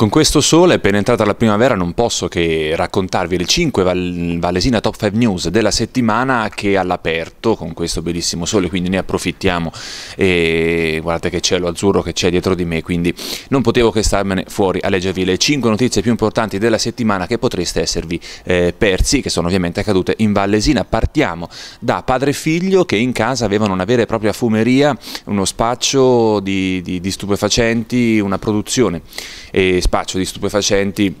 Con questo sole, appena entrata la primavera, non posso che raccontarvi le 5 val Valesina Top 5 News della settimana che all'aperto, con questo bellissimo sole, quindi ne approfittiamo e guardate che cielo azzurro che c'è dietro di me, quindi non potevo che starmene fuori a leggervi le 5 notizie più importanti della settimana che potreste esservi eh, persi, che sono ovviamente accadute in Vallesina. Partiamo da padre e figlio che in casa avevano una vera e propria fumeria, uno spaccio di, di, di stupefacenti, una produzione. E eh, spaccio di stupefacenti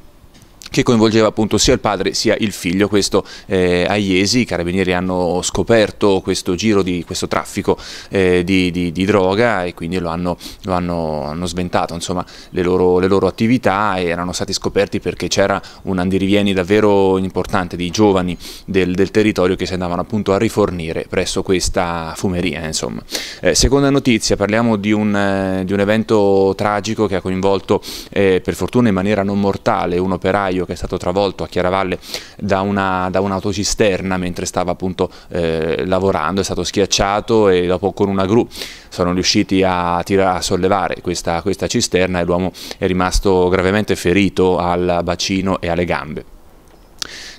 che coinvolgeva appunto sia il padre sia il figlio. Questo eh, a Iesi i carabinieri hanno scoperto questo giro di questo traffico eh, di, di, di, droga e quindi lo hanno, lo hanno, hanno sventato insomma, le, loro, le, loro, attività e erano stati scoperti perché c'era un andirivieni davvero importante di giovani del, del, territorio che si andavano appunto a rifornire presso questa fumeria. Insomma. Eh, seconda notizia, parliamo di un, eh, di un, evento tragico che ha coinvolto eh, per fortuna in maniera non mortale un operaio operaio che è stato travolto a Chiaravalle da, una, da un'autocisterna mentre stava appunto eh, lavorando, è stato schiacciato e dopo con una gru sono riusciti a, tira, a sollevare questa, questa cisterna e l'uomo è rimasto gravemente ferito al bacino e alle gambe.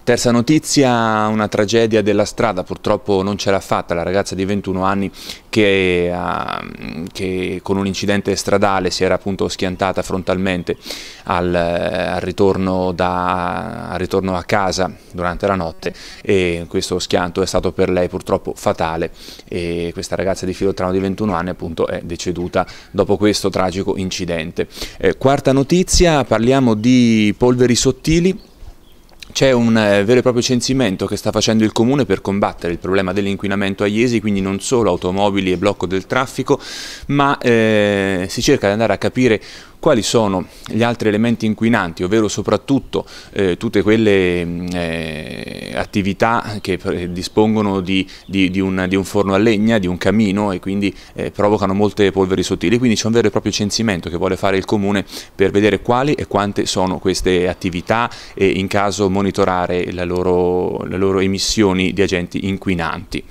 Terza notizia, una tragedia della strada, purtroppo non ce l'ha fatta la ragazza di 21 anni che, uh, che, con un incidente stradale si era appunto schiantata frontalmente al, eh, al, ritorno, da, al ritorno, a casa durante la notte e questo schianto è stato per lei purtroppo fatale e questa ragazza di Filotrano di 21 anni appunto è deceduta dopo questo tragico incidente. Eh, quarta notizia, parliamo di polveri sottili c'è un eh, vero e proprio censimento che sta facendo il Comune per combattere il problema dell'inquinamento a Iesi, quindi non solo automobili e blocco del traffico, ma eh, si cerca di andare a capire quali sono gli altri elementi inquinanti, ovvero soprattutto eh, tutte quelle mm, eh, attività che dispongono di, di, di, un, di, un, forno a legna, di un camino e quindi eh, provocano molte polveri sottili, quindi c'è un vero e proprio censimento che vuole fare il comune per vedere quali e quante sono queste attività e in caso monitorare le loro, le loro emissioni di agenti inquinanti.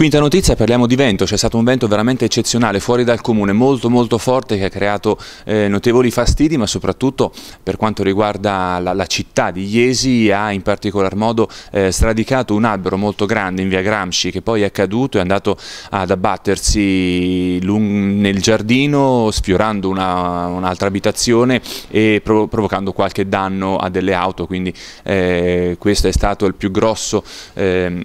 Quinta notizia, parliamo di vento, c'è stato un vento veramente eccezionale fuori dal comune, molto molto forte che ha creato eh, notevoli fastidi ma soprattutto per quanto riguarda la, la città di Iesi ha in particolar modo eh, stradicato un albero molto grande in via Gramsci che poi è caduto e è andato ad abbattersi lungo nel giardino sfiorando un'altra un abitazione e prov provocando qualche danno a delle auto, quindi eh, questa è stata eh,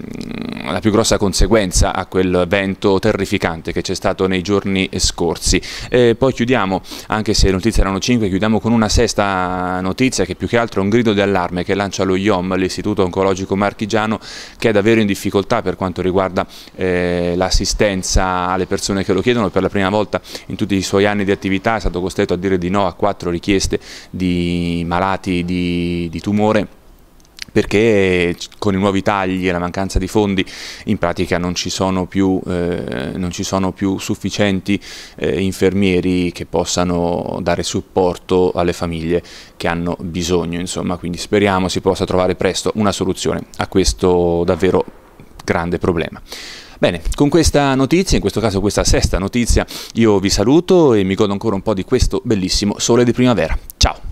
la più grossa conseguenza a quel vento terrificante che c'è stato nei giorni scorsi. Eh, poi chiudiamo, anche se le notizie erano 5, chiudiamo con una sesta notizia che più che altro è un grido di allarme che lancia lo IOM, l'Istituto Oncologico Marchigiano, che è davvero in difficoltà per quanto riguarda eh, l'assistenza alle persone che lo chiedono per la prima volta volta in tutti i suoi anni di attività è stato costretto a dire di no a quattro richieste di malati di, di tumore perché con i nuovi tagli e la mancanza di fondi in pratica non ci sono più, eh, ci sono più sufficienti eh, infermieri che possano dare supporto alle famiglie che hanno bisogno, insomma. quindi speriamo si possa trovare presto una soluzione a questo davvero grande problema. Bene, con questa notizia, in questo caso questa sesta notizia, io vi saluto e mi godo ancora un po' di questo bellissimo sole di primavera. Ciao!